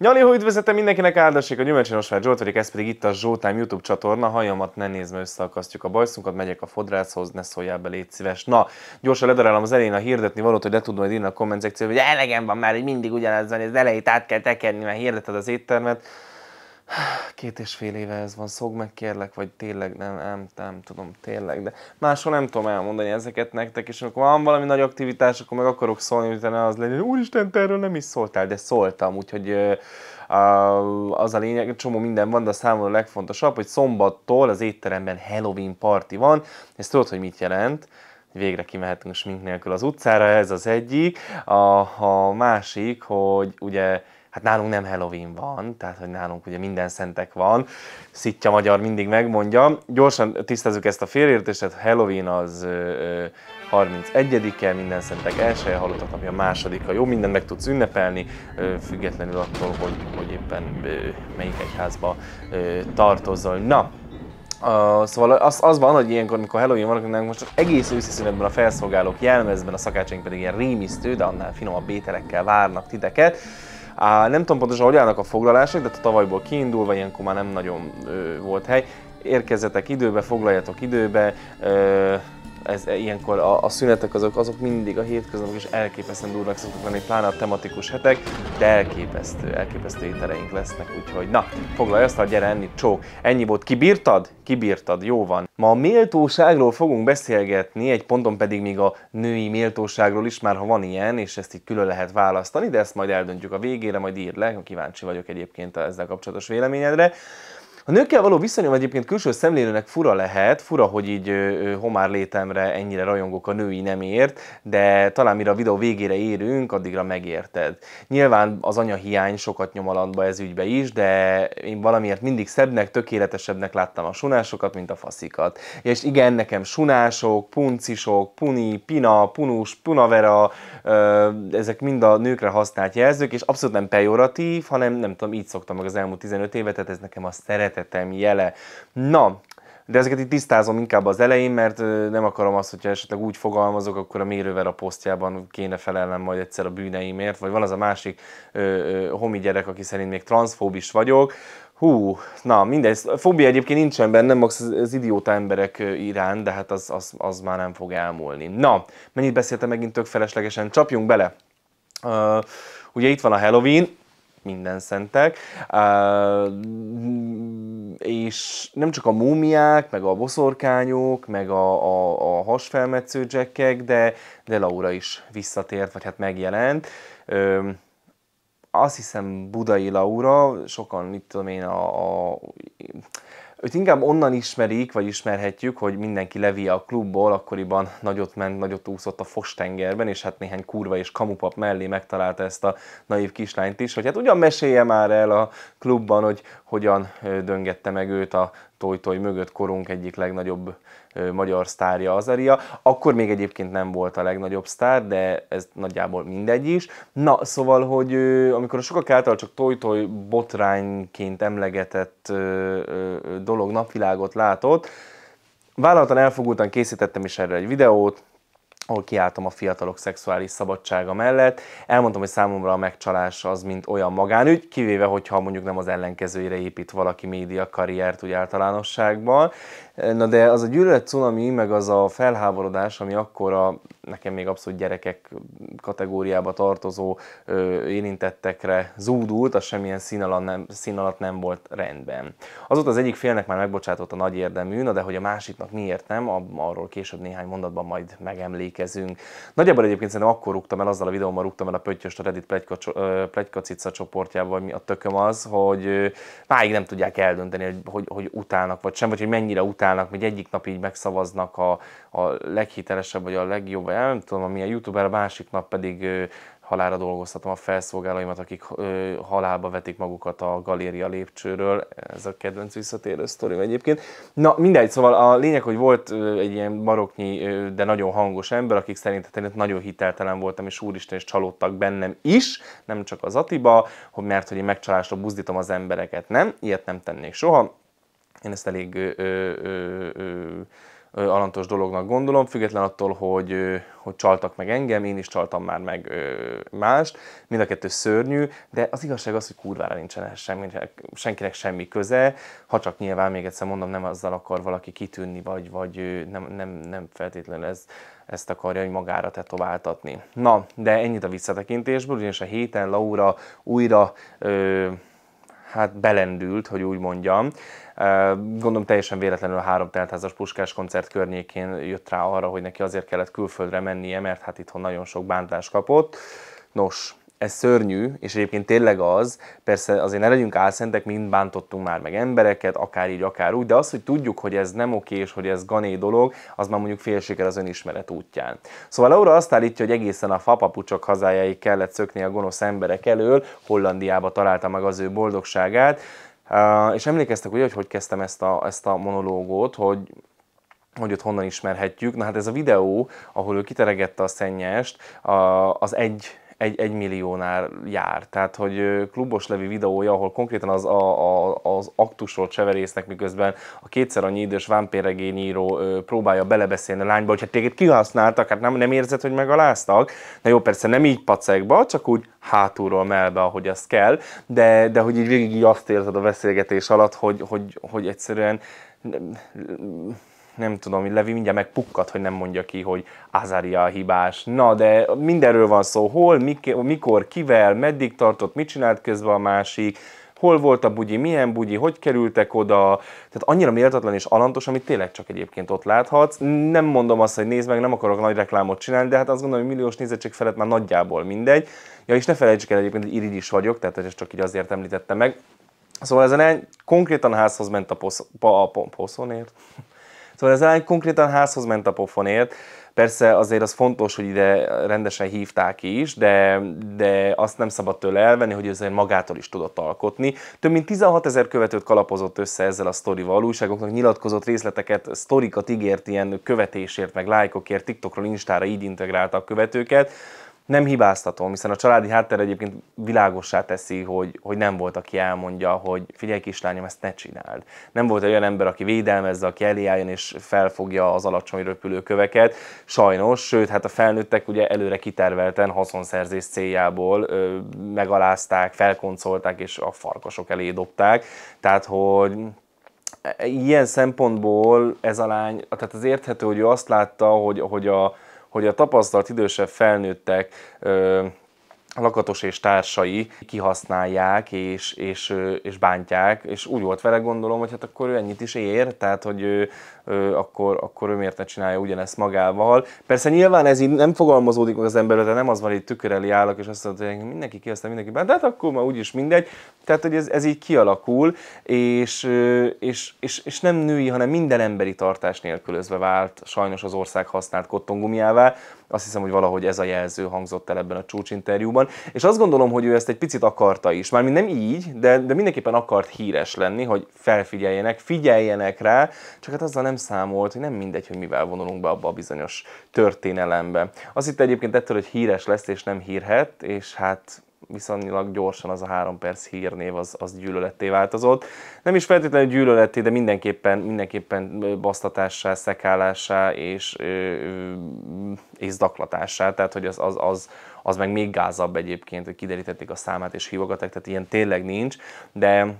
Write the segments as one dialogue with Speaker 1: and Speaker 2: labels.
Speaker 1: Nyali, hogy üdvözletem mindenkinek áldassék a Gyümölcsön Zsolt vagyok, ez pedig itt a Zsoltám YouTube csatorna. Hajamat ne nézd, mert összeakasztjuk a bajszunkat, megyek a fodrászhoz, ne szóljál be, légy szíves. Na, gyorsan ledarálom az elején a hirdetni valót, hogy le tudom írni a komment szekció, hogy elegem van már, hogy mindig ugyanaz van, ez elejét át kell tekerni, mert hirdeted az éttermet két és fél éve ez van, szog meg kérlek, vagy tényleg nem, nem, nem tudom, tényleg, de máshol nem tudom elmondani ezeket nektek, és amikor van valami nagy aktivitás, akkor meg akarok szólni, hogy utána az legyen, úristen, te erről nem is szóltál, de szóltam, úgyhogy az a lényeg, csomó minden van, de a számomra a legfontosabb, hogy szombattól az étteremben Halloween party van, ezt tudod, hogy mit jelent, végre kimehetünk smink nélkül az utcára, ez az egyik, a, a másik, hogy ugye Hát nálunk nem Halloween van, tehát hogy nálunk ugye minden szentek van, szitja magyar mindig megmondja. Gyorsan tisztázzuk ezt a félértést, hát Halloween az ö, 31-e, minden szentek elsője, halottak napja a Jó, mindent meg tudsz ünnepelni, függetlenül attól, hogy, hogy éppen melyik egyházba tartozol. Na, Uh, szóval az, az van, hogy ilyenkor, mikor Halloween van, akkor most egész őszi szünetben a felszolgálók jelmezben, a szakácsaink pedig ilyen rémisztő, de annál finomabb ételekkel várnak titeket. Á, nem tudom pontosan, hogy állnak a foglalások, de a tavalyból kiindulva ilyenkor már nem nagyon ö, volt hely. Érkezzetek időbe, foglaljatok időbe. Ö, ez, e, ilyenkor a, a szünetek azok, azok mindig a hétköznapok is elképesztően durvák szoktak lenni, pláne a tematikus hetek, de elképesztő, elképesztő ételeink lesznek, úgyhogy na, foglalj azt, gyere enni, csók. Ennyi volt, kibírtad? Kibírtad, jó van. Ma a méltóságról fogunk beszélgetni, egy ponton pedig még a női méltóságról is, már ha van ilyen, és ezt itt külön lehet választani, de ezt majd eldöntjük a végére, majd írd le, kíváncsi vagyok egyébként ezzel kapcsolatos véleményedre. A nőkkel való viszonyom egyébként külső szemlélőnek fura lehet, fura, hogy így homár létemre ennyire rajongok a női nemért, de talán mire a videó végére érünk, addigra megérted. Nyilván az anya hiány sokat nyom alatba ez ügybe is, de én valamiért mindig szebbnek, tökéletesebbnek láttam a sunásokat, mint a faszikat. És igen, nekem sunások, puncisok, puni, pina, punus, punavera, ezek mind a nőkre használt jelzők, és abszolút nem pejoratív, hanem nem tudom, így szoktam meg az elmúlt 15 évet, tehát ez nekem a szeret szeretetem jele. Na, de ezeket itt tisztázom inkább az elején, mert nem akarom azt, hogyha esetleg úgy fogalmazok, akkor a mérővel a posztjában kéne felelnem majd egyszer a bűneimért, vagy van az a másik ö, ö, homi gyerek, aki szerint még transzfóbis vagyok, Hú, na mindegy, fóbia egyébként nincsen bennem, max az idióta emberek irán, de hát az, az, az már nem fog elmúlni. Na, mennyit beszéltem megint tök feleslegesen, csapjunk bele. Uh, ugye itt van a Halloween, minden szentek. Uh, és nem csak a múmiák, meg a boszorkányok, meg a, a, a hasfelmetsző jackek, de, de Laura is visszatért, vagy hát megjelent. Ö, azt hiszem Budai Laura, sokan, mit tudom én, a, a Őt inkább onnan ismerik, vagy ismerhetjük, hogy mindenki Levi a klubból, akkoriban nagyot ment, nagyot úszott a Fostengerben, és hát néhány kurva és kamupap mellé megtalálta ezt a naív kislányt is, hogy hát ugyan mesélje már el a klubban, hogy hogyan döngette meg őt a tojtoj mögött korunk egyik legnagyobb magyar sztárja Azaria. Akkor még egyébként nem volt a legnagyobb sztár, de ez nagyjából mindegy is. Na, szóval, hogy amikor a sokak által csak toj-toj botrányként emlegetett dolog napvilágot látott, vállalatlan elfogultan készítettem is erre egy videót, ahol kiálltam a fiatalok szexuális szabadsága mellett. Elmondtam, hogy számomra a megcsalás az, mint olyan magánügy, kivéve, hogyha mondjuk nem az ellenkezőjére épít valaki média karriert úgy általánosságban. Na de az a gyűlölet cunami, meg az a felháborodás, ami akkor a nekem még abszolút gyerekek kategóriába tartozó ö, érintettekre zúdult, az semmilyen szín alatt, nem, szín alatt nem volt rendben. Azóta az egyik félnek már megbocsátott a nagy érdemű, na de hogy a másiknak miért nem, arról később néhány mondatban majd megemlékezünk. Nagyjából egyébként szerintem akkor rúgtam el, azzal a videómmal rúgtam el a pöttyöst a Reddit plegykacica csoportjába, vagy mi a tököm az, hogy máig nem tudják eldönteni, hogy, hogy, hogy utálnak vagy sem, vagy hogy mennyire utálnak kommentálnak, vagy egyik nap így megszavaznak a, a leghitelesebb, vagy a legjobb, vagy nem tudom, amilyen youtuber, a másik nap pedig ö, halára dolgoztatom a felszolgálóimat, akik ö, halálba vetik magukat a galéria lépcsőről. Ez a kedvenc visszatérő sztorim egyébként. Na mindegy, szóval a lényeg, hogy volt ö, egy ilyen maroknyi, ö, de nagyon hangos ember, akik szerintem nagyon hiteltelen voltam, és úristen, és csalódtak bennem is, nem csak az Atiba, hogy mert hogy én megcsalásra buzdítom az embereket, nem, ilyet nem tennék soha én ezt elég ö, ö, ö, ö, alantos dolognak gondolom, független attól, hogy, hogy csaltak meg engem, én is csaltam már meg mást, mind a kettő szörnyű, de az igazság az, hogy kurvára nincsen semmi, senkinek semmi köze, ha csak nyilván, még egyszer mondom, nem azzal akar valaki kitűnni, vagy, vagy nem, nem, nem feltétlenül ez, ezt akarja, hogy magára tetováltatni. Na, de ennyit a visszatekintésből, ugyanis a héten Laura újra ö, hát belendült, hogy úgy mondjam. Gondolom teljesen véletlenül a három teltházas puskás koncert környékén jött rá arra, hogy neki azért kellett külföldre mennie, mert hát itthon nagyon sok bántást kapott. Nos, ez szörnyű, és egyébként tényleg az, persze azért ne legyünk álszentek, mind bántottunk már meg embereket, akár így, akár úgy, de az, hogy tudjuk, hogy ez nem oké, és hogy ez gané dolog, az már mondjuk félsiker az önismeret útján. Szóval Laura azt állítja, hogy egészen a fapapucsok hazájáig kellett szökni a gonosz emberek elől, Hollandiába találta meg az ő boldogságát, és emlékeztek ugye, hogy hogy kezdtem ezt a, ezt a monológot, hogy hogy ott honnan ismerhetjük. Na hát ez a videó, ahol ő kiteregette a szennyest, az egy egy, egy milliónál jár. Tehát, hogy Klubos Levi videója, ahol konkrétan az, a, a, az aktusról cseverésznek, miközben a kétszer annyi idős vámpéregényíró próbálja belebeszélni a lányba, hogy hát téged kihasználtak, hát nem, nem érzed, hogy megaláztak. Na jó, persze nem így pacekba, csak úgy hátulról melbe, ahogy azt kell, de, de hogy így végig azt érzed a beszélgetés alatt, hogy, hogy, hogy egyszerűen nem tudom, Levi mindjárt megpukkat, hogy nem mondja ki, hogy Azaria a hibás. Na, de mindenről van szó, hol, mikor, kivel, meddig tartott, mit csinált közben a másik, hol volt a bugyi, milyen bugyi, hogy kerültek oda. Tehát annyira méltatlan és alantos, amit tényleg csak egyébként ott láthatsz. Nem mondom azt, hogy nézd meg, nem akarok nagy reklámot csinálni, de hát azt gondolom, hogy milliós nézettség felett már nagyjából mindegy. Ja, és ne felejtsük el egyébként, hogy irigy is vagyok, tehát ezt csak így azért említettem meg. Szóval ezen el, konkrétan házhoz ment a, posz, pa, a poszonért, Szóval ez lány konkrétan házhoz ment a pofonért. Persze azért az fontos, hogy ide rendesen hívták is, de, de azt nem szabad tőle elvenni, hogy azért magától is tudott alkotni. Több mint 16 ezer követőt kalapozott össze ezzel a sztori újságoknak nyilatkozott részleteket, sztorikat ígért ilyen követésért, meg lájkokért, TikTokról, Instára így integrálta a követőket nem hibáztatom, hiszen a családi háttér egyébként világossá teszi, hogy, hogy nem volt, aki elmondja, hogy figyelj kislányom, ezt ne csináld. Nem volt olyan ember, aki védelmezze, aki álljon és felfogja az alacsony köveket. Sajnos, sőt, hát a felnőttek ugye előre kitervelten haszonszerzés céljából ö, megalázták, felkoncolták és a farkasok elé dobták. Tehát, hogy ilyen szempontból ez a lány, tehát az érthető, hogy ő azt látta, hogy, hogy a, hogy a tapasztalt idősebb felnőttek Lakatos és társai kihasználják és, és, és bántják, és úgy volt vele gondolom, hogy hát akkor ő ennyit is ér, tehát hogy ő, ő, akkor, akkor ő miért ne csinálja ugyanezt magával. Persze nyilván ez így nem fogalmazódik meg az ember, de nem az van, hogy tükör elé állok, és azt mondod, hogy mindenki kihasznál, mindenki bánt, de hát akkor már úgyis mindegy. Tehát, hogy ez, ez így kialakul, és, és, és, és nem női, hanem minden emberi tartás nélkülözve vált sajnos az ország használt kottongumjává. Azt hiszem, hogy valahogy ez a jelző hangzott el ebben a csúcsinterjúban. És azt gondolom, hogy ő ezt egy picit akarta is. Mármint nem így, de, de mindenképpen akart híres lenni, hogy felfigyeljenek, figyeljenek rá, csak hát azzal nem számolt, hogy nem mindegy, hogy mivel vonulunk be abba a bizonyos történelembe. Azt itt egyébként ettől, hogy híres lesz és nem hírhet, és hát viszonylag gyorsan az a három perc hírnév az, az gyűlöletté változott. Nem is feltétlenül gyűlöletté, de mindenképpen, mindenképpen basztatássá, szekálásá és, és zaklatássá. tehát hogy az, az, az, az meg még gázabb egyébként, hogy kiderítették a számát és hívogatták, tehát ilyen tényleg nincs, de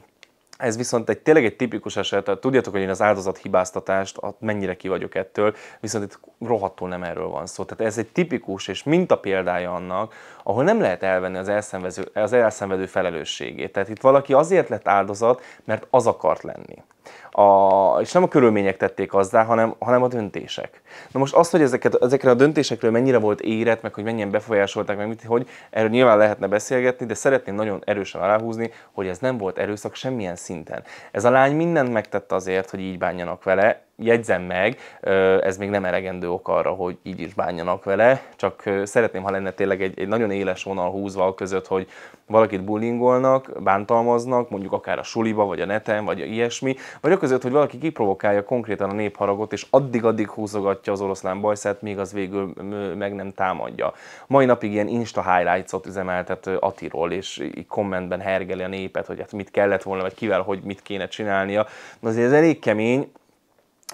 Speaker 1: ez viszont egy tényleg egy tipikus eset, tudjátok, hogy én az áldozat hibáztatást, mennyire ki vagyok ettől, viszont itt rohadtul nem erről van szó. Tehát ez egy tipikus és minta példája annak, ahol nem lehet elvenni az elszenvedő, az elszenvedő felelősségét. Tehát itt valaki azért lett áldozat, mert az akart lenni. A, és nem a körülmények tették azzá, hanem, hanem a döntések. Na most az, hogy ezeket, ezekre a döntésekről mennyire volt érett, meg hogy mennyien befolyásolták, meg mit, hogy erről nyilván lehetne beszélgetni, de szeretném nagyon erősen aláhúzni, hogy ez nem volt erőszak semmilyen szinten. Ez a lány mindent megtett azért, hogy így bánjanak vele, jegyzem meg, ez még nem elegendő ok arra, hogy így is bánjanak vele, csak szeretném, ha lenne tényleg egy, egy nagyon éles vonal húzva a között, hogy valakit bullingolnak, bántalmaznak, mondjuk akár a suliba, vagy a neten, vagy a ilyesmi, vagy a között, hogy valaki kiprovokálja konkrétan a népharagot, és addig-addig húzogatja az oroszlán bajszát, míg az végül meg nem támadja. Mai napig ilyen Insta highlights-ot üzemeltet Atiról, és így kommentben hergeli a népet, hogy hát mit kellett volna, vagy kivel, hogy mit kéne csinálnia. Azért ez elég kemény,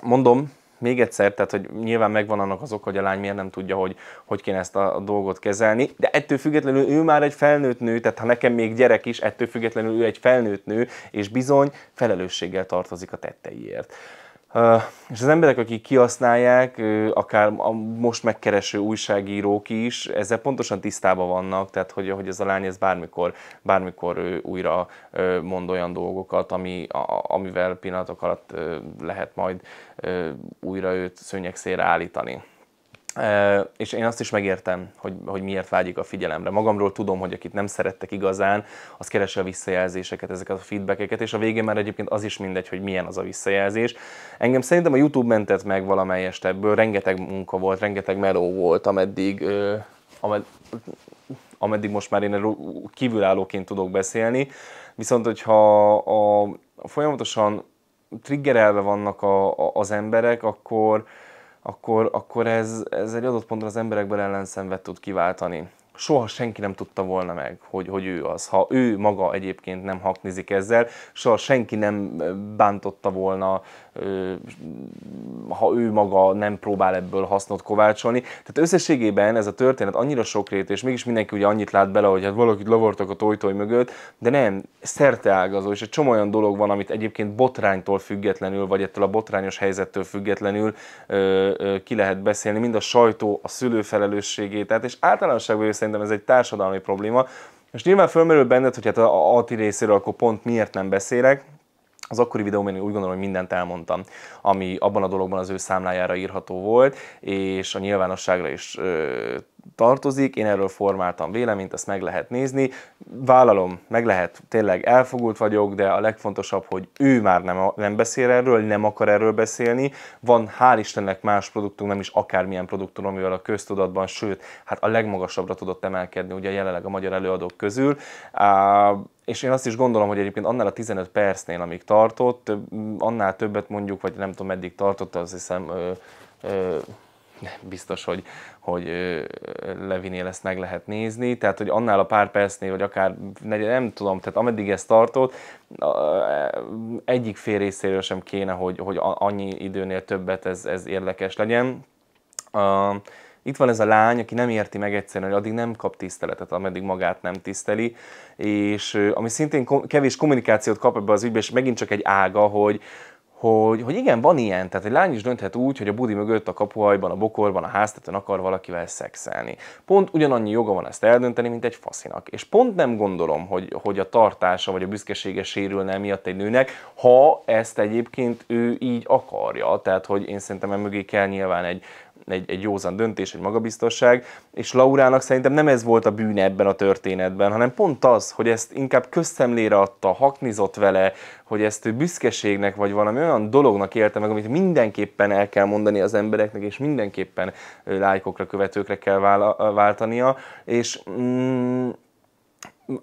Speaker 1: mondom, még egyszer, tehát hogy nyilván megvan annak az oka, hogy a lány miért nem tudja, hogy hogy kéne ezt a, a dolgot kezelni, de ettől függetlenül ő már egy felnőtt nő, tehát ha nekem még gyerek is, ettől függetlenül ő egy felnőtt nő, és bizony felelősséggel tartozik a tetteiért. És az emberek, akik kihasználják, akár a most megkereső újságírók is, ezzel pontosan tisztában vannak, tehát hogy, hogy ez a lány ez bármikor, bármikor újra mond olyan dolgokat, ami, amivel pillanatok alatt lehet majd újra őt szőnyeg állítani és én azt is megértem, hogy, hogy miért vágyik a figyelemre. Magamról tudom, hogy akit nem szerettek igazán, az keresi a visszajelzéseket, ezeket a feedbackeket, és a végén már egyébként az is mindegy, hogy milyen az a visszajelzés. Engem szerintem a YouTube mentett meg valamelyest ebből, rengeteg munka volt, rengeteg meló volt, ameddig, amed, ameddig most már én kívülállóként tudok beszélni. Viszont, hogyha a, folyamatosan triggerelve vannak a, a, az emberek, akkor akkor, akkor ez, ez egy adott ponton az emberekből ellenszenvet tud kiváltani soha senki nem tudta volna meg, hogy, hogy ő az. Ha ő maga egyébként nem haknizik ezzel, soha senki nem bántotta volna, ha ő maga nem próbál ebből hasznot kovácsolni. Tehát összességében ez a történet annyira sokrét, és mégis mindenki ugye annyit lát bele, hogy hát valakit lavortak a tojtoj mögött, de nem, ágazó, és egy csomó olyan dolog van, amit egyébként botránytól függetlenül, vagy ettől a botrányos helyzettől függetlenül ki lehet beszélni, mind a sajtó, a szülő felelősségét, tehát és általánosságban szerintem ez egy társadalmi probléma. És nyilván fölmerül benned, hogy hát a ti részéről akkor pont miért nem beszélek, az akkori videóban én úgy gondolom, hogy mindent elmondtam, ami abban a dologban az ő számlájára írható volt, és a nyilvánosságra is ö, tartozik. Én erről formáltam véleményt, ezt meg lehet nézni. Vállalom, meg lehet, tényleg elfogult vagyok, de a legfontosabb, hogy ő már nem, nem beszél erről, nem akar erről beszélni. Van, hál' Istennek más produktum, nem is akármilyen produktum, amivel a köztudatban, sőt, hát a legmagasabbra tudott emelkedni ugye jelenleg a magyar előadók közül és én azt is gondolom, hogy egyébként annál a 15 percnél, amíg tartott, annál többet mondjuk, vagy nem tudom, meddig tartott, azt hiszem ö, ö, biztos, hogy, hogy Levinél ezt meg lehet nézni, tehát hogy annál a pár percnél, vagy akár nem tudom, tehát ameddig ez tartott, egyik fél részéről sem kéne, hogy, hogy annyi időnél többet ez, ez érdekes legyen. Itt van ez a lány, aki nem érti meg egyszerűen, hogy addig nem kap tiszteletet, ameddig magát nem tiszteli, és ami szintén kevés kommunikációt kap ebbe az ügybe, és megint csak egy ága, hogy hogy, hogy igen, van ilyen, tehát egy lány is dönthet úgy, hogy a budi mögött, a kapuhajban, a bokorban, a háztetőn akar valakivel szexelni. Pont ugyanannyi joga van ezt eldönteni, mint egy faszinak. És pont nem gondolom, hogy, hogy a tartása vagy a büszkesége sérülne miatt egy nőnek, ha ezt egyébként ő így akarja. Tehát, hogy én szerintem emögé kell nyilván egy, egy, egy józan döntés, egy magabiztosság, és Laurának szerintem nem ez volt a bűne ebben a történetben, hanem pont az, hogy ezt inkább köszemlére adta, haknizott vele, hogy ezt ő büszkeségnek, vagy valami olyan dolognak élte meg, amit mindenképpen el kell mondani az embereknek, és mindenképpen lájkokra, követőkre kell váltania, és mm,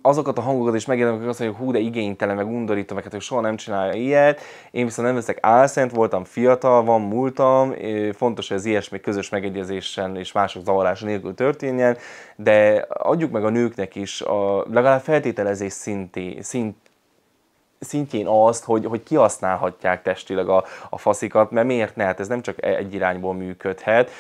Speaker 1: azokat a hangokat is megjelenik, hogy azt mondják, hú, de igénytelen, meg undorítom, meg hát hogy soha nem csinálja ilyet. Én viszont nem veszek álszent, voltam fiatal, van múltam, fontos, hogy az ilyesmi közös megegyezésen és mások zavarása nélkül történjen, de adjuk meg a nőknek is a legalább feltételezés szinti, szint, szintjén azt, hogy, hogy kihasználhatják testileg a, a faszikat, mert miért ne? Hát ez nem csak e, egy irányból működhet,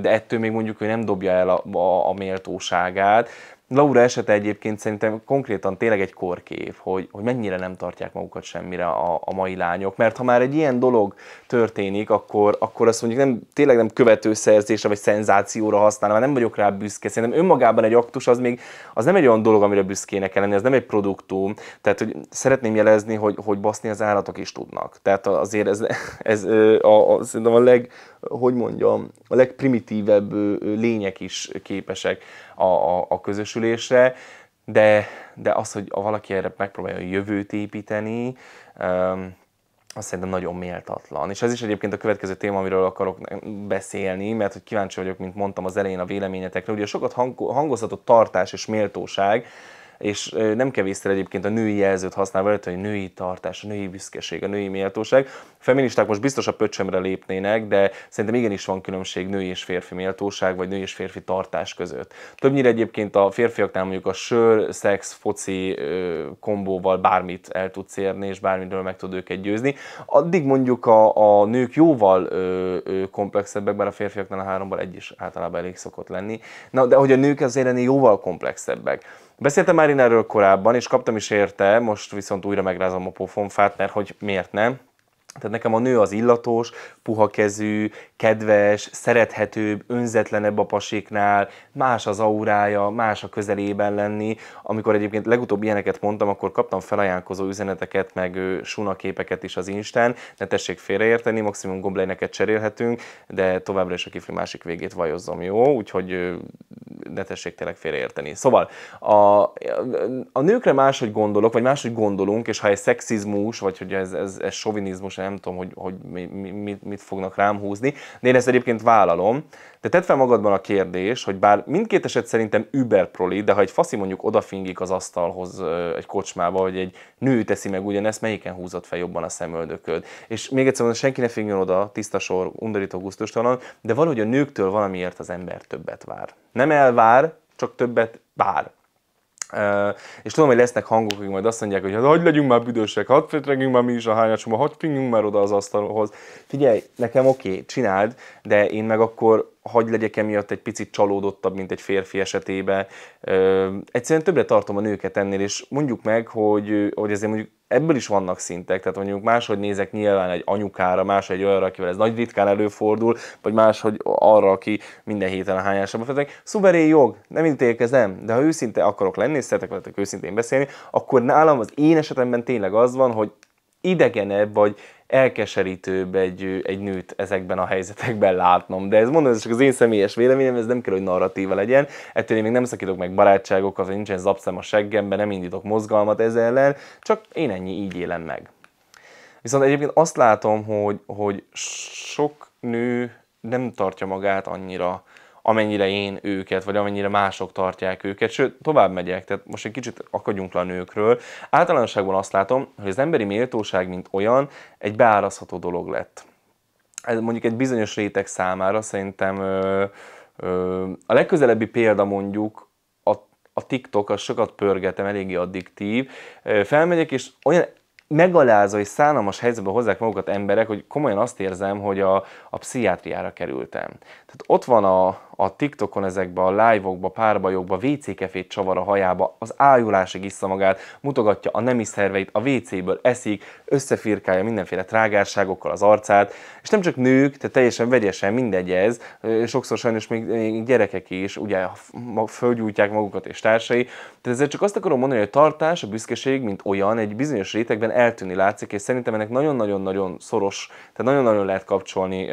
Speaker 1: de ettől még mondjuk, hogy nem dobja el a, a, a méltóságát. Laura esete egyébként szerintem konkrétan tényleg egy korkép, hogy, hogy mennyire nem tartják magukat semmire a, a mai lányok, mert ha már egy ilyen dolog történik, akkor, akkor azt mondjuk nem, tényleg nem szerzésre vagy szenzációra használom, mert nem vagyok rá büszke. Szerintem önmagában egy aktus az még az nem egy olyan dolog, amire büszkének kell lenni, ez nem egy produktum. Tehát hogy szeretném jelezni, hogy, hogy baszni az állatok is tudnak. Tehát azért ez, ez a, a, szerintem a leg, hogy mondjam, a legprimitívebb lények is képesek a, a, a közösülésre érvényesülésre, de, de az, hogy valaki erre megpróbálja a jövőt építeni, um, azt szerintem nagyon méltatlan. És ez is egyébként a következő téma, amiről akarok beszélni, mert hogy kíváncsi vagyok, mint mondtam az elején a véleményetekre. Ugye sokat hangozhatott tartás és méltóság, és nem kevésszer egyébként a női jelzőt használva előtt, hogy női tartás, a női büszkeség, a női méltóság. A feministák most biztos a pöcsömre lépnének, de szerintem igenis van különbség női és férfi méltóság, vagy női és férfi tartás között. Többnyire egyébként a férfiaknál mondjuk a sör, szex, foci kombóval bármit el tudsz érni, és bármiről meg tud őket győzni. Addig mondjuk a, a nők jóval ö, ö, komplexebbek, bár a férfiaknál a háromból egy is általában elég szokott lenni. Na, de hogy a nők azért ennél jóval komplexebbek. Beszéltem már én erről korábban, és kaptam is érte, most viszont újra megrázom a pofonfát, mert hogy miért nem. Tehát nekem a nő az illatos, puha kezű, kedves, szerethetőbb, önzetlenebb a pasiknál, más az aurája, más a közelében lenni. Amikor egyébként legutóbb ilyeneket mondtam, akkor kaptam felajánlkozó üzeneteket, meg suna képeket is az Instán. Ne tessék félreérteni, maximum gombleineket cserélhetünk, de továbbra is a kifli másik végét vajozzam, jó? Úgyhogy ne tessék tényleg félreérteni. Szóval a, a nőkre máshogy gondolok, vagy máshogy gondolunk, és ha ez szexizmus, vagy hogy ez, ez, ez sovinizmus, teljesen nem tudom, hogy, hogy mi, mi, mit fognak rám húzni, de én ezt egyébként vállalom. De tedd fel magadban a kérdés, hogy bár mindkét eset szerintem überproli, proli, de ha egy faszi mondjuk odafingik az asztalhoz egy kocsmába, vagy egy nő teszi meg ugyanezt, melyiken húzott fel jobban a szemöldököd. És még egyszer mondom, senki ne fingjon oda, tiszta sor, undorító, gusztustalan, de valahogy a nőktől valamiért az ember többet vár. Nem elvár, csak többet vár. Uh, és tudom, hogy lesznek hangok, akik majd azt mondják, hogy hát hagyd legyünk már büdösek, hadd fétregünk már mi is a hányácsomba, hadd pingjünk már oda az asztalhoz. Figyelj, nekem oké, okay, csináld, de én meg akkor hagy legyek emiatt egy picit csalódottabb, mint egy férfi esetében. Egyszerűen többre tartom a nőket ennél, és mondjuk meg, hogy, hogy ezért mondjuk ebből is vannak szintek, tehát mondjuk máshogy nézek nyilván egy anyukára, máshogy egy olyanra, akivel ez nagy ritkán előfordul, vagy máshogy arra, aki minden héten a hányásába fedek. Szuverén jog, nem ítélkezem, de ha őszinte akarok lenni, és szeretek veletek őszintén beszélni, akkor nálam az én esetemben tényleg az van, hogy idegenebb, vagy elkeserítőbb egy, egy nőt ezekben a helyzetekben látnom. De ez mondom, ez csak az én személyes véleményem, ez nem kell, hogy narratíva legyen. Ettől én még nem szakítok meg barátságokat, vagy nincsen zapszem a seggemben, nem indítok mozgalmat ezzel ellen, csak én ennyi így élem meg. Viszont egyébként azt látom, hogy, hogy sok nő nem tartja magát annyira amennyire én őket, vagy amennyire mások tartják őket, sőt, tovább megyek, tehát most egy kicsit akadjunk le a nőkről. Általánosságban azt látom, hogy az emberi méltóság, mint olyan, egy beárazható dolog lett. Ez mondjuk egy bizonyos réteg számára szerintem ö, ö, a legközelebbi példa mondjuk a, a TikTok, az sokat pörgetem, eléggé addiktív. Felmegyek, és olyan megalázó és szánalmas helyzetbe hozzák magukat emberek, hogy komolyan azt érzem, hogy a, a pszichiátriára kerültem. Tehát ott van a, a TikTokon ezekbe a live-okba, párbajokba WC-kefét csavar a hajába, az ájulásig iszza magát, mutogatja a nemi szerveit, a WC-ből eszik, összefirkálja mindenféle trágárságokkal az arcát, és nem csak nők, tehát teljesen vegyesen mindegy ez, sokszor sajnos még, gyerekek is ugye fölgyújtják magukat és társai, tehát ezzel csak azt akarom mondani, hogy a tartás, a büszkeség, mint olyan, egy bizonyos rétegben eltűnni látszik, és szerintem ennek nagyon-nagyon-nagyon szoros, tehát nagyon-nagyon lehet kapcsolni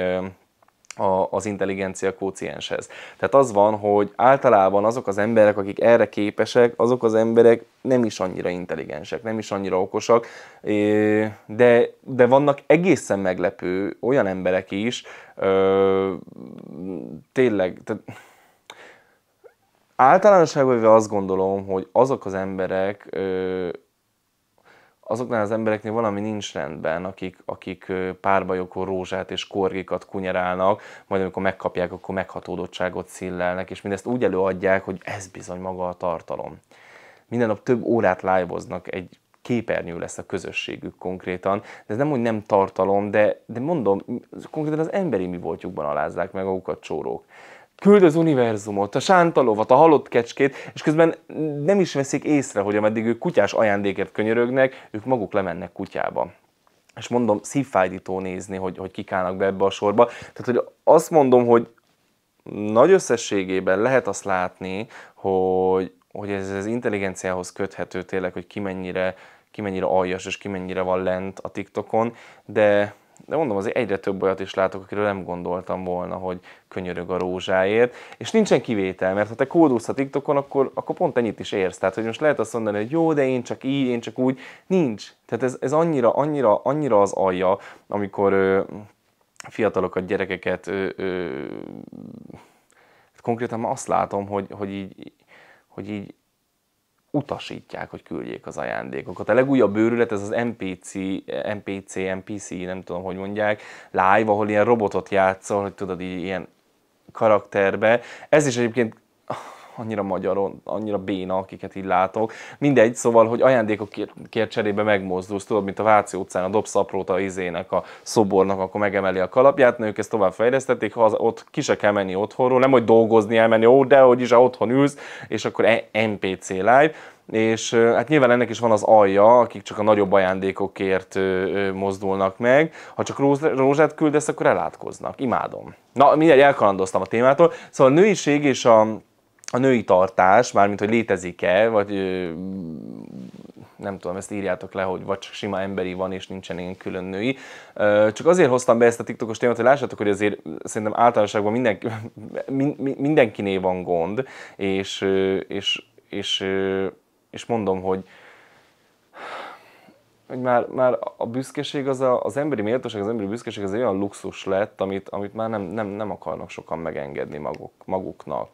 Speaker 1: a, az intelligencia kócienshez. Tehát az van, hogy általában azok az emberek, akik erre képesek, azok az emberek nem is annyira intelligensek, nem is annyira okosak, de, de vannak egészen meglepő olyan emberek is, tényleg, tehát általánosságban azt gondolom, hogy azok az emberek azoknál az embereknél valami nincs rendben, akik, akik párbajokon rózsát és korgikat kunyerálnak, majd amikor megkapják, akkor meghatódottságot szillelnek, és mindezt úgy előadják, hogy ez bizony maga a tartalom. Minden nap több órát live egy képernyő lesz a közösségük konkrétan. De ez nem úgy nem tartalom, de, de mondom, konkrétan az emberi mi voltjukban alázzák meg magukat csórók küld az univerzumot, a sántalovat, a halott kecskét, és közben nem is veszik észre, hogy ameddig ők kutyás ajándékért könyörögnek, ők maguk lemennek kutyába. És mondom, szívfájdító nézni, hogy, hogy állnak be ebbe a sorba. Tehát, hogy azt mondom, hogy nagy összességében lehet azt látni, hogy, hogy ez az intelligenciához köthető tényleg, hogy ki mennyire, ki mennyire aljas és ki mennyire van lent a TikTokon, de de mondom, azért egyre több olyat is látok, akiről nem gondoltam volna, hogy könyörög a rózsáért, és nincsen kivétel, mert ha te kódulsz a TikTokon, akkor, akkor pont ennyit is érsz. Tehát, hogy most lehet azt mondani, hogy jó, de én csak így, én csak úgy. Nincs. Tehát ez, ez annyira, annyira, annyira az alja, amikor ö, fiatalokat, gyerekeket ö, ö, hát konkrétan azt látom, hogy, hogy így, hogy így utasítják, hogy küldjék az ajándékokat. A legújabb bőrület ez az NPC, NPC, NPC, nem tudom, hogy mondják, live, ahol ilyen robotot játszol, hogy tudod, így ilyen karakterbe. Ez is egyébként annyira magyar, annyira béna, akiket így látok. Mindegy, szóval, hogy ajándékok kér cserébe megmozdulsz, tudod, mint a Váci utcán a dobsz a izének, a szobornak, akkor megemeli a kalapját, nők ezt tovább fejlesztették, ha az, ott ki se kell menni otthonról, nem hogy dolgozni, elmenni, ó, de hogy is, ha otthon ülsz, és akkor MPC e, live, és hát nyilván ennek is van az alja, akik csak a nagyobb ajándékokért mozdulnak meg. Ha csak rózsát küldesz, akkor elátkoznak. Imádom. Na, mindegy, elkalandoztam a témától. Szóval a nőiség és a a női tartás, mármint hogy létezik-e, vagy nem tudom, ezt írjátok le, hogy vagy csak sima emberi van, és nincsen ilyen külön női. Csak azért hoztam be ezt a TikTokos témát, hogy lássátok, hogy azért szerintem általánosságban mindenki, mindenkiné van gond, és, és, és, és mondom, hogy hogy már, már a büszkeség, az, a, az emberi méltóság, az emberi büszkeség az egy olyan luxus lett, amit, amit már nem, nem, nem akarnak sokan megengedni maguk, maguknak.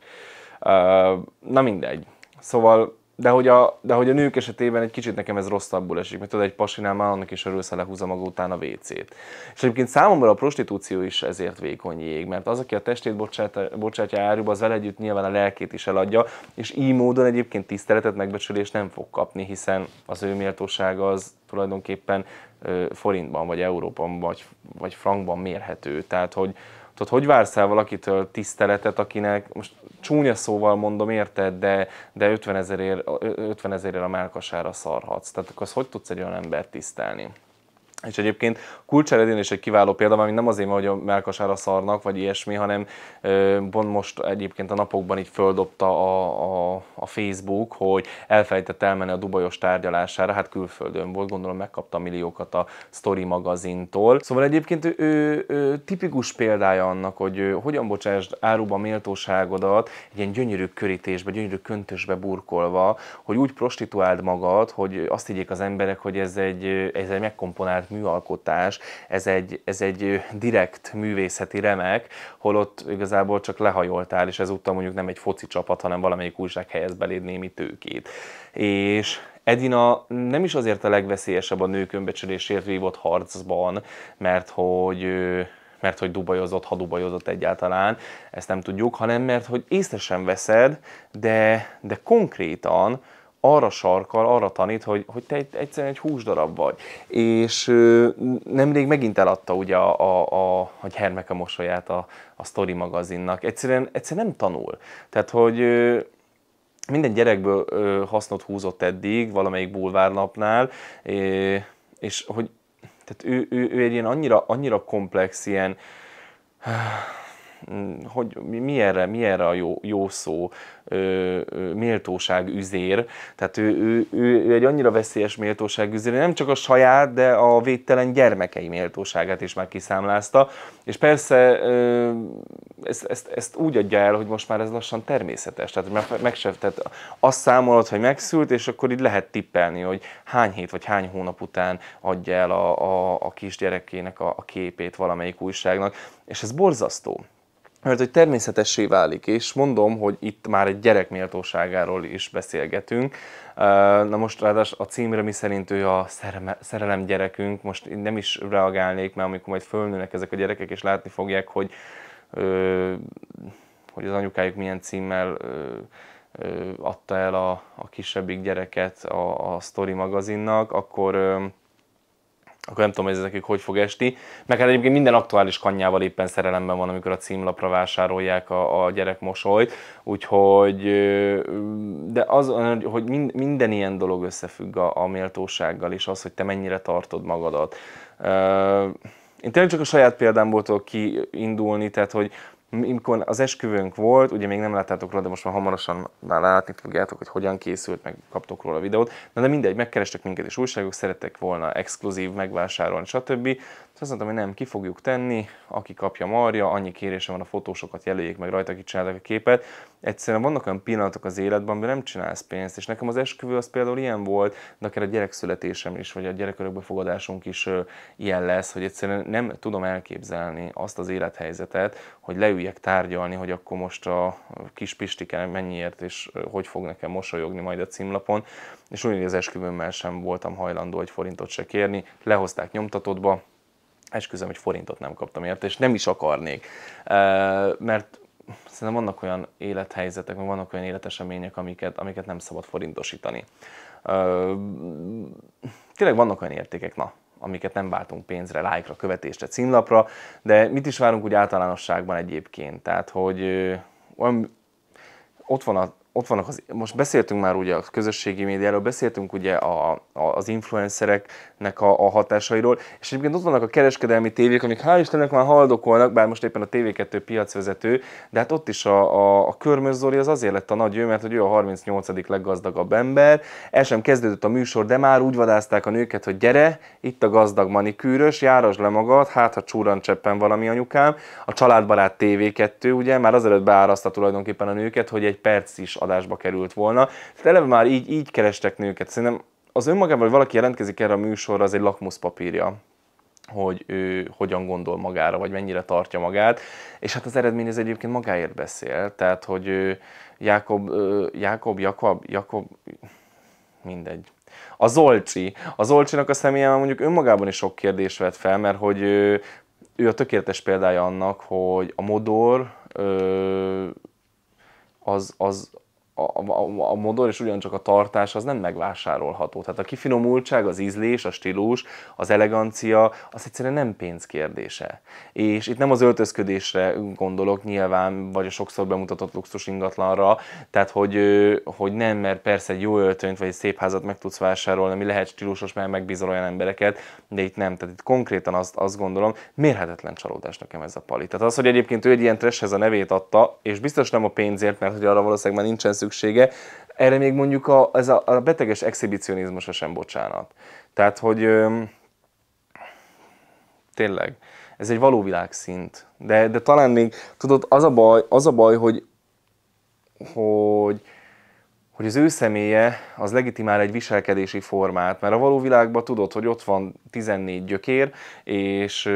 Speaker 1: Na mindegy. Szóval, de hogy, a, de hogy a nők esetében egy kicsit nekem ez rosszabbul esik, mert tudod, egy pasinál már annak is örülsz, lehúzza maga után a WC-t. És egyébként számomra a prostitúció is ezért vékony jég, mert az, aki a testét bocsátja, bocsátja áruba, az vele együtt nyilván a lelkét is eladja, és így módon egyébként tiszteletet, megbecsülést nem fog kapni, hiszen az ő méltósága az tulajdonképpen forintban, vagy euróban, vagy, vagy frankban mérhető. Tehát, hogy, tudod, hogy vársz el valakitől tiszteletet, akinek most csúnya szóval mondom, érted, de, de 50 ezerért 50 ezer a melkasára szarhatsz. Tehát akkor az hogy tudsz egy olyan embert tisztelni? És egyébként Kulcseredén is egy kiváló példa, ami nem azért, hogy a melkasára szarnak, vagy ilyesmi, hanem pont most egyébként a napokban így földobta a, a, a Facebook, hogy elfelejtett elmenni a Dubajos tárgyalására, hát külföldön volt, gondolom megkapta milliókat a Story magazintól. Szóval egyébként ő, ő, ő tipikus példája annak, hogy ő, hogyan bocsásd áruba méltóságodat egy ilyen gyönyörű körítésbe, gyönyörű köntösbe burkolva, hogy úgy prostituáld magad, hogy azt higgyék az emberek, hogy ez egy, ez egy megkomponált műalkotás, ez egy, ez egy direkt művészeti remek, holott igazából csak lehajoltál, és ezúttal mondjuk nem egy foci csapat, hanem valamelyik újság helyez beléd némi tőkét. És Edina nem is azért a legveszélyesebb a nők önbecsülésért vívott harcban, mert hogy mert hogy dubajozott, ha dubajozott egyáltalán, ezt nem tudjuk, hanem mert hogy észre sem veszed, de, de konkrétan arra sarkal, arra tanít, hogy, hogy te egyszerűen egy húsdarab vagy. És nemrég megint eladta ugye a, a, a, a gyermeke mosolyát a, a Story magazinnak. Egyszerűen, egyszerűen nem tanul. Tehát, hogy minden gyerekből hasznot húzott eddig valamelyik bulvárnapnál, és hogy tehát ő, ő, ő egy ilyen annyira, annyira komplex, ilyen hogy mi erre, mi erre a jó, jó szó, ö, ö, méltóság üzér. Tehát ő, ő, ő, ő egy annyira veszélyes méltóság üzér, nem csak a saját, de a védtelen gyermekei méltóságát is már kiszámlázta. És persze ö, ezt, ezt, ezt úgy adja el, hogy most már ez lassan természetes. Tehát meg, meg se, tehát azt számolod, hogy megszült, és akkor így lehet tippelni, hogy hány hét vagy hány hónap után adja el a, a, a kisgyerekének a, a képét valamelyik újságnak. És ez borzasztó mert hogy természetessé válik, és mondom, hogy itt már egy gyerek méltóságáról is beszélgetünk. Na most ráadásul a címre mi szerint ő a szerelem gyerekünk, most én nem is reagálnék, mert amikor majd fölnőnek ezek a gyerekek, és látni fogják, hogy, hogy az anyukájuk milyen címmel adta el a, a kisebbik gyereket a, a Story magazinnak, akkor akkor nem tudom, hogy ez nekik hogy fog esti. Meg hát egyébként minden aktuális kanyával éppen szerelemben van, amikor a címlapra vásárolják a, a gyerek mosolyt, úgyhogy de az, hogy minden ilyen dolog összefügg a, a méltósággal, és az, hogy te mennyire tartod magadat. Én tényleg csak a saját példámból tudok kiindulni, tehát hogy mikor az esküvőnk volt, ugye még nem láttátok róla, de most már hamarosan már látni fogjátok, hogy hogyan készült, meg kaptok róla a videót. Na de mindegy, megkerestek minket is újságok, szerettek volna exkluzív megvásárolni, stb azt mondtam, hogy nem, ki fogjuk tenni, aki kapja marja, annyi kérése van a fotósokat, jelöljék meg rajta, ki csinálják a képet. Egyszerűen vannak olyan pillanatok az életben, amiben nem csinálsz pénzt, és nekem az esküvő az például ilyen volt, de akár a gyerekszületésem is, vagy a gyerekörökbefogadásunk is ilyen lesz, hogy egyszerűen nem tudom elképzelni azt az élethelyzetet, hogy leüljek tárgyalni, hogy akkor most a kis Pistike mennyiért és hogy fog nekem mosolyogni majd a címlapon, és úgy, hogy az esküvőmmel sem voltam hajlandó egy forintot se kérni, lehozták nyomtatottba, esküszöm, hogy forintot nem kaptam érte, és nem is akarnék. Mert szerintem vannak olyan élethelyzetek, meg vannak olyan életesemények, amiket, amiket nem szabad forintosítani. Tényleg vannak olyan értékek, na, amiket nem váltunk pénzre, lájkra, követésre, címlapra, de mit is várunk úgy általánosságban egyébként? Tehát, hogy olyan, ott van a ott vannak, az, most beszéltünk már ugye a közösségi médiáról, beszéltünk ugye a, a, az influencereknek a, a hatásairól, és egyébként ott vannak a kereskedelmi tévék, amik hál' Istennek már haldokolnak, bár most éppen a TV2 piacvezető, de hát ott is a, a, a Körmös Zoli az azért lett a nagy ő, mert hogy ő a 38. leggazdagabb ember, el sem kezdődött a műsor, de már úgy vadázták a nőket, hogy gyere, itt a gazdag manikűrös, járas le magad, hát ha csúran cseppen valami anyukám, a családbarát TV2 ugye már azelőtt beáraszta tulajdonképpen a nőket, hogy egy perc is adásba került volna. Tehát eleve már így, így kerestek nőket. Szerintem az önmagában, hogy valaki jelentkezik erre a műsorra, az egy lakmuszpapírja hogy ő hogyan gondol magára, vagy mennyire tartja magát. És hát az eredmény ez egyébként magáért beszél, tehát hogy Jákob, Jákob, Jakob, Jakob, mindegy. A Zolcsi. A Zolcsinak a személyen mondjuk önmagában is sok kérdés vett fel, mert hogy ő, ő a tökéletes példája annak, hogy a modor az, az, a, a, a modor és ugyancsak a tartás az nem megvásárolható. Tehát a kifinomultság, az ízlés, a stílus, az elegancia, az egyszerűen nem pénz kérdése. És itt nem az öltözködésre gondolok nyilván, vagy a sokszor bemutatott luxus ingatlanra, tehát hogy, hogy nem, mert persze egy jó öltönyt vagy egy szép házat meg tudsz vásárolni, ami lehet stílusos, mert megbízol olyan embereket, de itt nem. Tehát itt konkrétan azt, azt gondolom, mérhetetlen csalódás nekem ez a pali. Tehát az, hogy egyébként ő egy ilyen a nevét adta, és biztos nem a pénzért, mert hogy arra valószínűleg már nincsen szüksége. Erre még mondjuk a, ez a, a beteges exhibicionizmusa sem bocsánat. Tehát, hogy öm, tényleg, ez egy való világszint. De, de talán még, tudod, az a baj, az a baj hogy, hogy hogy az ő személye az legitimál egy viselkedési formát, mert a való világban tudod, hogy ott van 14 gyökér, és,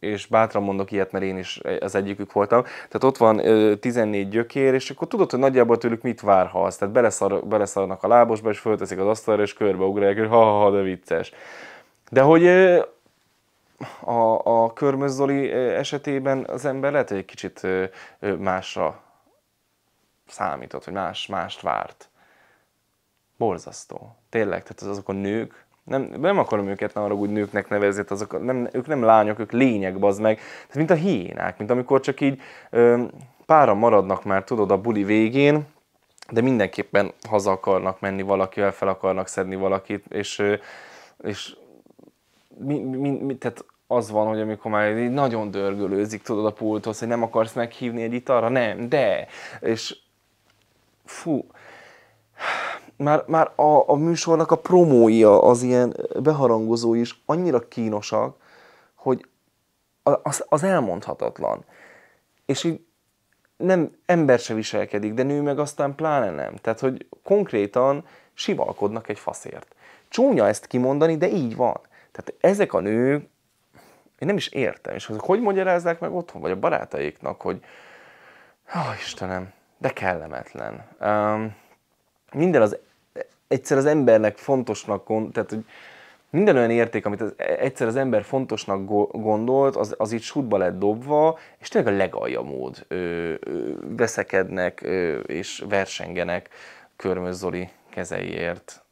Speaker 1: és bátran mondok ilyet, mert én is az egyikük voltam, tehát ott van 14 gyökér, és akkor tudod, hogy nagyjából tőlük mit várhatsz, tehát beleszar, beleszarnak a lábosba, és fölteszik az asztalra, és körbeugrálják, hogy ha ha de vicces. De hogy a, a körmözzoli esetében az ember lehet, hogy egy kicsit másra számított, vagy más, mást várt. Borzasztó. Tényleg, tehát azok a nők, nem, nem akarom őket nem arra úgy nőknek nevezni, azok, nem, ők nem lányok, ők lények, bazd meg. Tehát mint a hiénák, mint amikor csak így ö, páran maradnak már, tudod, a buli végén, de mindenképpen haza akarnak menni valakivel, fel akarnak szedni valakit, és, és mi, mi, mi, tehát az van, hogy amikor már így nagyon dörgölőzik, tudod a pulthoz, hogy nem akarsz meghívni egy italra, nem, de, és fú, már, már a, a műsornak a promója, az ilyen beharangozó is annyira kínosak, hogy az, az elmondhatatlan. És így nem, ember se viselkedik, de nő meg aztán pláne nem. Tehát, hogy konkrétan sivalkodnak egy faszért. Csúnya ezt kimondani, de így van. Tehát ezek a nők, én nem is értem, és hogy magyarázzák meg otthon, vagy a barátaiknak, hogy, ó, oh, ah, Istenem, de kellemetlen. Um, minden az, egyszer az embernek fontosnak, tehát hogy minden olyan érték, amit az, egyszer az ember fontosnak gondolt, az, az itt sútba lett dobva, és tényleg a legalja mód ö, ö, veszekednek ö, és versengenek Körmöz Zoli kezeiért.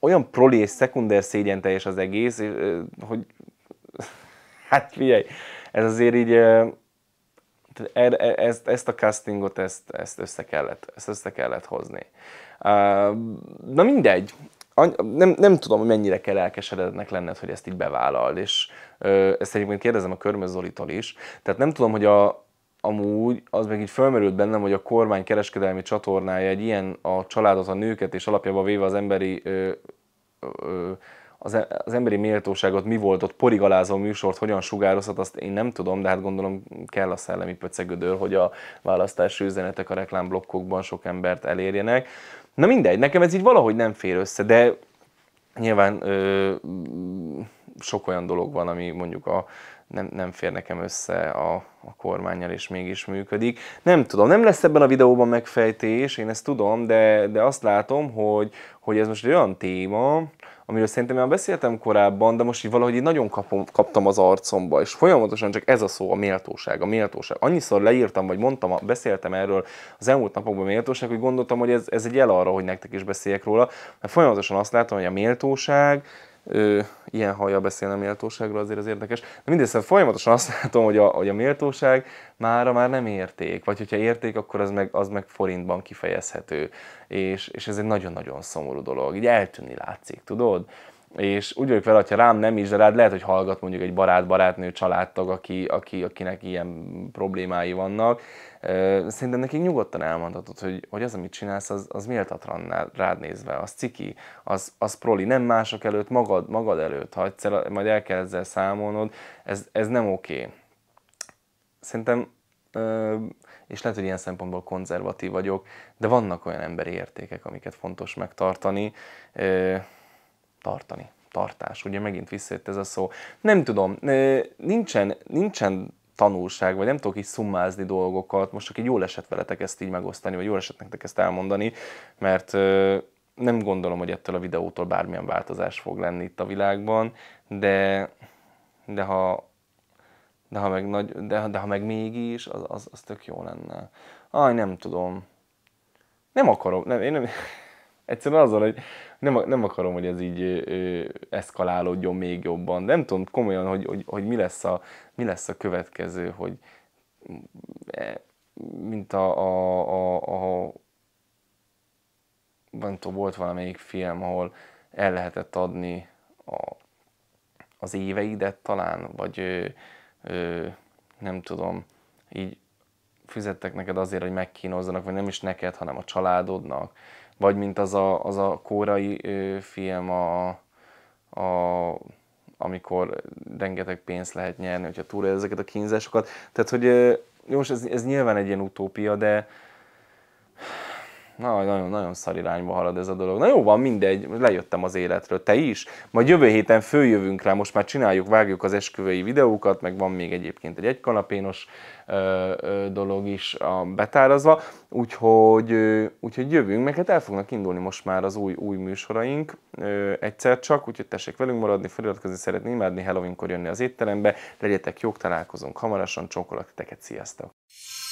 Speaker 1: Olyan proli és szekunder szégyen teljes az egész, hogy hát figyelj, ez azért így Er, e, ezt, ezt a castingot, ezt, ezt, össze kellett, ezt össze kellett hozni. Na mindegy, nem, nem tudom, hogy mennyire kell elkeseredetnek lenned, hogy ezt így bevállald, és ezt egyébként kérdezem a Körmöz Zolitól is, tehát nem tudom, hogy a, amúgy az meg így felmerült bennem, hogy a kormány kereskedelmi csatornája egy ilyen a családot, a nőket, és alapjában véve az emberi ö, ö, E- az, emberi méltóságot, mi volt ott, porigalázó műsort, hogyan sugározhat, azt én nem tudom, de hát gondolom kell a szellemi pöcegödör, hogy a választási üzenetek a reklámblokkokban sok embert elérjenek. Na mindegy, nekem ez így valahogy nem fér össze, de nyilván ö, sok olyan dolog van, ami mondjuk a nem, nem fér nekem össze a, a kormányjal, és mégis működik. Nem tudom, nem lesz ebben a videóban megfejtés, én ezt tudom, de, de azt látom, hogy, hogy ez most egy olyan téma, amiről szerintem már beszéltem korábban, de most így valahogy így nagyon kapom, kaptam az arcomba, és folyamatosan csak ez a szó, a méltóság, a méltóság. Annyiszor leírtam, vagy mondtam, beszéltem erről az elmúlt napokban a méltóság, hogy gondoltam, hogy ez, ez egy jel arra, hogy nektek is beszéljek róla, mert folyamatosan azt látom, hogy a méltóság, ő ilyen haja beszélne a méltóságról, azért az érdekes. De mindössze szóval folyamatosan azt látom, hogy a, hogy a méltóság mára már nem érték, vagy hogyha érték, akkor az meg, az meg forintban kifejezhető. És, és ez egy nagyon-nagyon szomorú dolog, így eltűnni látszik, tudod? és úgy vagyok vele, hogyha rám nem is, de rád lehet, hogy hallgat mondjuk egy barát, barátnő, családtag, aki, aki, akinek ilyen problémái vannak, Szerintem nekik nyugodtan elmondhatod, hogy, hogy az, amit csinálsz, az, az méltatlan rád nézve, az ciki, az, az proli, nem mások előtt, magad, magad előtt, ha egyszer, majd el kell ezzel számolnod, ez, ez nem oké. Okay. Szerintem és lehet, hogy ilyen szempontból konzervatív vagyok, de vannak olyan emberi értékek, amiket fontos megtartani, tartani, tartás, ugye megint visszajött ez a szó. Nem tudom, nincsen, nincsen tanulság, vagy nem tudok így szummázni dolgokat, most csak így jól esett veletek ezt így megosztani, vagy jól esett nektek ezt elmondani, mert nem gondolom, hogy ettől a videótól bármilyen változás fog lenni itt a világban, de, de ha, de ha, meg nagy, de, de ha meg mégis, az, az, az tök jó lenne. Aj, nem tudom. Nem akarom. Nem, én nem, egyszerűen azzal, hogy nem, nem akarom, hogy ez így ö, eszkalálódjon még jobban. Nem tudom komolyan, hogy, hogy, hogy mi, lesz a, mi lesz a következő, hogy e, mint a, a, a, a nem tudom, volt valamelyik film, ahol el lehetett adni a, az éveidet talán, vagy ö, ö, nem tudom, így fizettek neked azért, hogy megkínozzanak, vagy nem is neked, hanem a családodnak vagy mint az a, az a kórai film, a, a, amikor rengeteg pénzt lehet nyerni, hogyha túlél ezeket a kínzásokat. Tehát, hogy jó, ez, ez nyilván egy ilyen utópia, de, nagyon-nagyon szar irányba halad ez a dolog. Na jó, van, mindegy, lejöttem az életről. Te is? Majd jövő héten följövünk rá, most már csináljuk, vágjuk az esküvői videókat, meg van még egyébként egy egykanapénos ö, ö, dolog is a, betárazva, úgyhogy, ö, úgyhogy jövünk, meg hát el fognak indulni most már az új, új műsoraink ö, egyszer csak, úgyhogy tessék velünk maradni, feliratkozni szeretni, imádni, Halloweenkor jönni az étterembe, legyetek jók, találkozunk hamarosan, csókolok, teket, sziasztok!